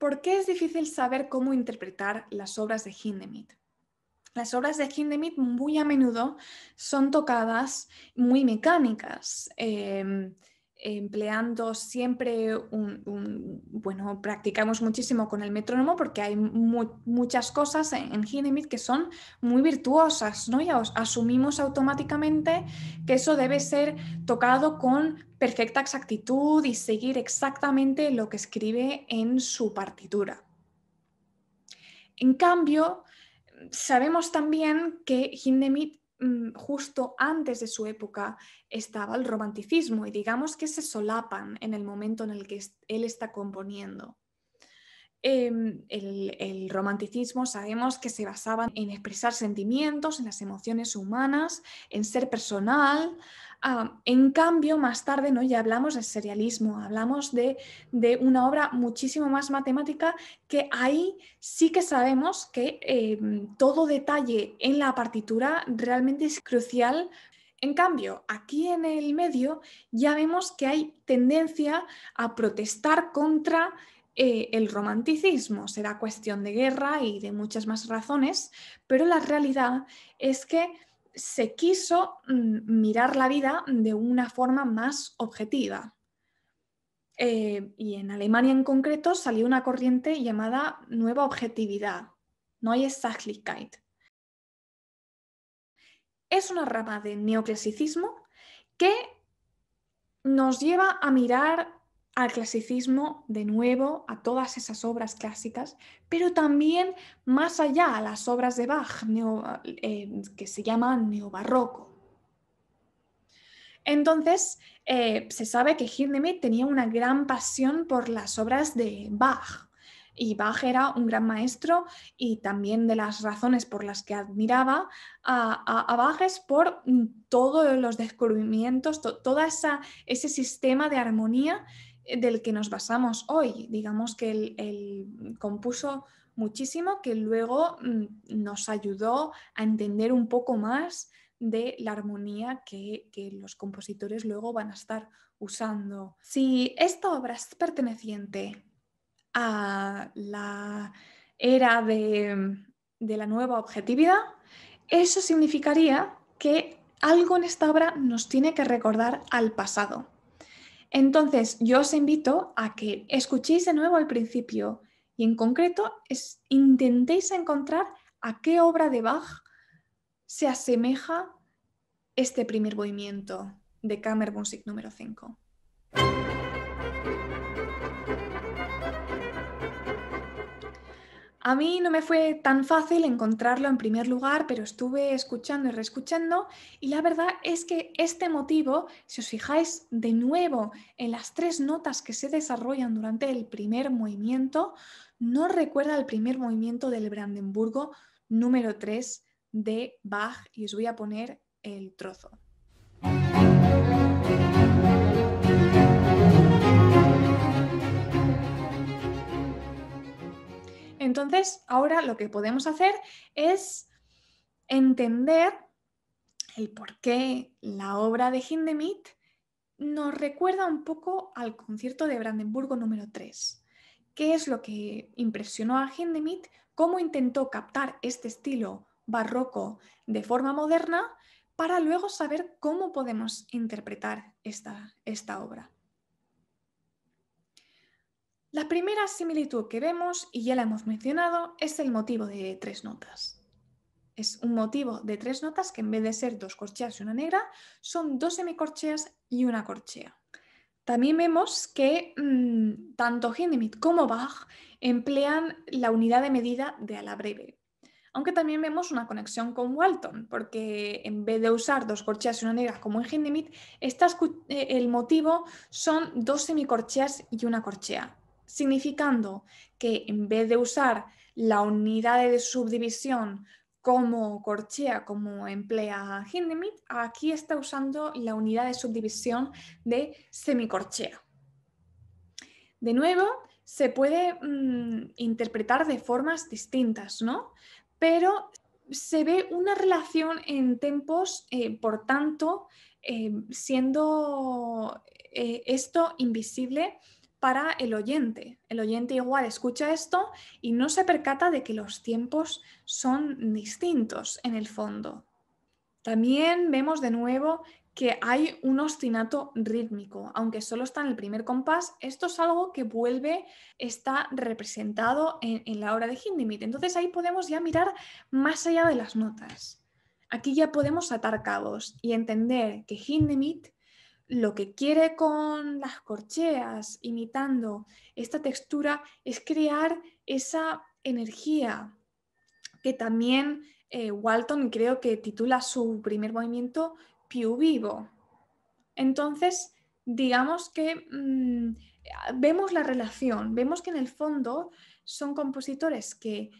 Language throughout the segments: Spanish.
¿Por qué es difícil saber cómo interpretar las obras de Hindemith? Las obras de Hindemith muy a menudo son tocadas muy mecánicas. Em, empleando siempre un, bueno, practicamos muchísimo con el metrónomo porque hay muchas cosas en, Hindemith que son muy virtuosas, ¿no? ya os asumimos automáticamente que eso debe ser tocado con perfecta exactitud y seguir exactamente lo que escribe en su partitura. En cambio, sabemos también que Hindemith Mm, justo antes de su época estaba el romanticismo y digamos que se solapan en el momento en el que él está componiendo. Em, el, romanticismo sabemos que se basaba en expresar sentimientos, en las emociones humanas, en ser personal. Ah, en cambio, más tarde ¿no? ya hablamos de serialismo, hablamos de, una obra muchísimo más matemática que ahí sí que sabemos que em, todo detalle en la partitura realmente es crucial en cambio, aquí en el medio ya vemos que hay tendencia a protestar contra eh, el romanticismo será cuestión de guerra y de muchas más razones, pero la realidad es que se quiso mm, mirar la vida de una forma más objetiva. Eh, y en Alemania en concreto salió una corriente llamada Nueva Objetividad, Neue Sachlichkeit. Es una rama de neoclasicismo que nos lleva a mirar al clasicismo de nuevo, a todas esas obras clásicas, pero también más allá, a las obras de Bach, eh, que se llaman neobarroco. Entonces, eh, se sabe que Hindemith tenía una gran pasión por las obras de Bach. Y Bach era un gran maestro y también de las razones por las que admiraba a, Bach es por todos los descubrimientos, toda todo ese sistema de armonía del que nos basamos hoy. Digamos que él, compuso muchísimo que luego mm, nos ayudó a entender un poco más de la armonía que, los compositores luego van a estar usando. Si esta obra es perteneciente a la era de la nueva objetividad, eso significaría que algo en esta obra nos tiene que recordar al pasado. Entonces, yo os invito a que escuchéis de nuevo al principio y en concreto intentéis encontrar a qué obra de Bach se asemeja este primer movimiento de Kammermusik número 5. A mí no me fue tan fácil encontrarlo en primer lugar, pero estuve escuchando y reescuchando y la verdad es que este motivo, si os fijáis de nuevo en las tres notas que se desarrollan durante el primer movimiento, no recuerda al primer movimiento del Brandenburgo número 3 de Bach y os voy a poner el trozo. Entonces, ahora lo que podemos hacer es entender el por qué la obra de Hindemith nos recuerda un poco al concierto de Brandenburgo número 3. ¿Qué es lo que impresionó a Hindemith? ¿Cómo intentó captar este estilo barroco de forma moderna para luego saber cómo podemos interpretar esta, esta obra? La primera similitud que vemos, y ya la hemos mencionado, es el motivo de tres notas. Es un motivo de tres notas que en vez de ser dos corcheas y una negra, son dos semicorcheas y una corchea. También vemos que mm, tanto Hindemith como Bach emplean la unidad de medida de la breve, aunque también vemos una conexión con Walton, porque en vez de usar dos corcheas y una negra como en Hindemith, eh, el motivo son dos semicorcheas y una corchea, significando que en vez de usar la unidad de subdivisión como corchea, como emplea Hindemith, aquí está usando la unidad de subdivisión de semicorchea. De nuevo, se puede mm, interpretar de formas distintas, ¿no? Pero se ve una relación en tempos, eh, por tanto, eh, siendo eh, esto invisible para el oyente. El oyente igual escucha esto y no se percata de que los tiempos son distintos en el fondo. También vemos de nuevo que hay un ostinato rítmico, aunque solo está en el primer compás, esto es algo que vuelve, está representado en, la obra de Hindemith. Entonces ahí podemos ya mirar más allá de las notas. Aquí ya podemos atar cabos y entender que Hindemith lo que quiere con las corcheas, imitando esta textura, es crear esa energía que también eh, Walton creo que titula su primer movimiento Piu Vivo. Entonces, digamos que mm, vemos la relación, vemos que en el fondo son compositores que eh,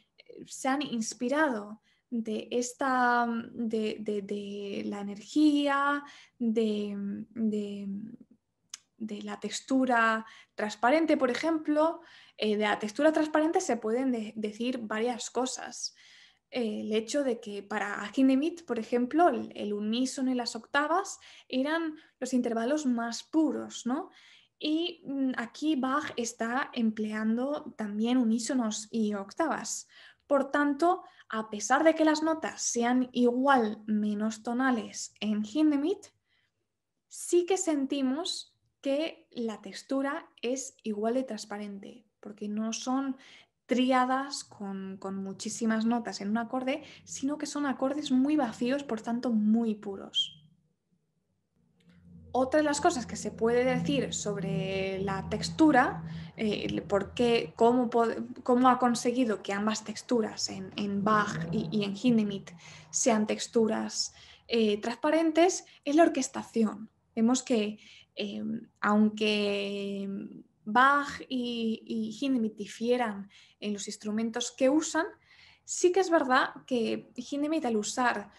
se han inspirado de, esta, mm, de, la energía, mm, mm, de, la textura transparente, por ejemplo. Eh, de la textura transparente se pueden decir varias cosas. Eh, el hecho de que para Hindemith, por ejemplo, el, el, unísono y las octavas eran los intervalos más puros, ¿no? Y aquí Bach está empleando también unísonos y octavas, por tanto, a pesar de que las notas sean igual menos tonales en Hindemith, sí que sentimos que la textura es igual de transparente, porque no son triadas con, con, muchísimas notas en un acorde, sino que son acordes muy vacíos, por tanto muy puros. Otra de las cosas que se puede decir sobre la textura, eh, cómo, ha conseguido que ambas texturas en, Bach y, en Hindemith sean texturas eh, transparentes, es la orquestación. Vemos que eh, aunque Bach y, y Hindemith difieran en los instrumentos que usan, sí que es verdad que Hindemith al usar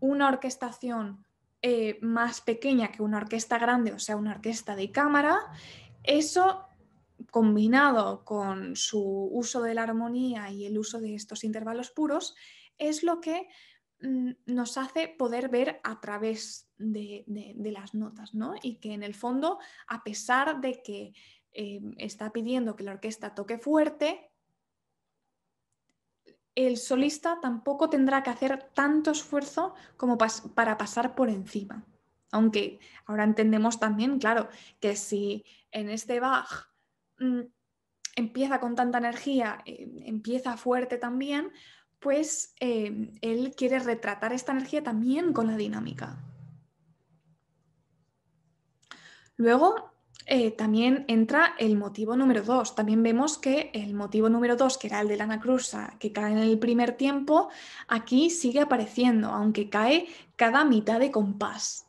una orquestación eh, más pequeña que una orquesta grande, o sea, una orquesta de cámara, eso combinado con su uso de la armonía y el uso de estos intervalos puros, es lo que mm, nos hace poder ver a través de, las notas, ¿no? Y que en el fondo, a pesar de que eh, está pidiendo que la orquesta toque fuerte, el solista tampoco tendrá que hacer tanto esfuerzo como para pasar por encima. Aunque ahora entendemos también, claro, que si en este Bach mm, empieza con tanta energía, eh, empieza fuerte también, pues eh, él quiere retratar esta energía también con la dinámica. Luego, eh, también entra el motivo número dos. También vemos que el motivo número dos, que era el de la anacrusa, que cae en el primer tiempo, aquí sigue apareciendo, aunque cae cada mitad de compás.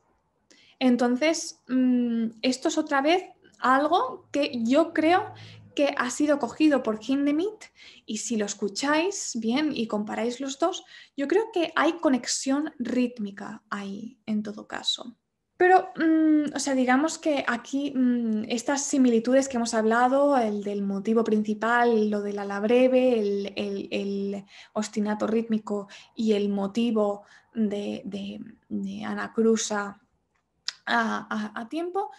Entonces, mm, esto es otra vez algo que yo creo que ha sido cogido por Hindemith y si lo escucháis bien y comparáis los dos, yo creo que hay conexión rítmica ahí en todo caso. Pero, mm, o sea, digamos que aquí mm, estas similitudes que hemos hablado, el del motivo principal, lo de la la breve, el, el, ostinato rítmico y el motivo de, de, Anacrusa a, tiempo,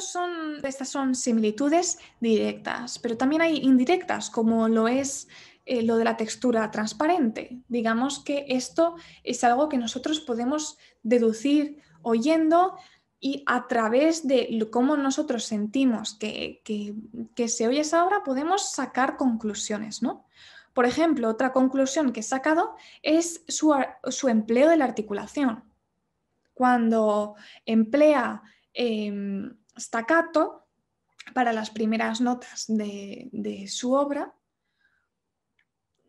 son, estas son similitudes directas, pero también hay indirectas, como lo es eh, lo de la textura transparente. Digamos que esto es algo que nosotros podemos deducir oyendo y a través de cómo nosotros sentimos que, se oye esa obra podemos sacar conclusiones, ¿no? Por ejemplo, otra conclusión que he sacado es su, empleo de la articulación. Cuando emplea em, staccato para las primeras notas de, de su obra,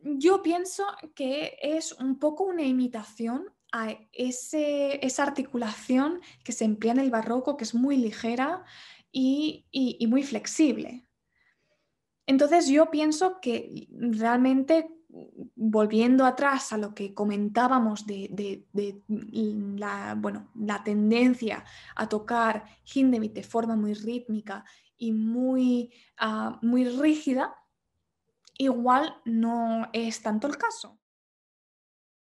yo pienso que es un poco una imitación a esa articulación que se emplea en el barroco, que es muy ligera y, muy flexible. Entonces yo pienso que realmente volviendo atrás a lo que comentábamos de, la, tendencia a tocar Hindemith de forma muy rítmica y muy ah, rígida, igual no es tanto el caso.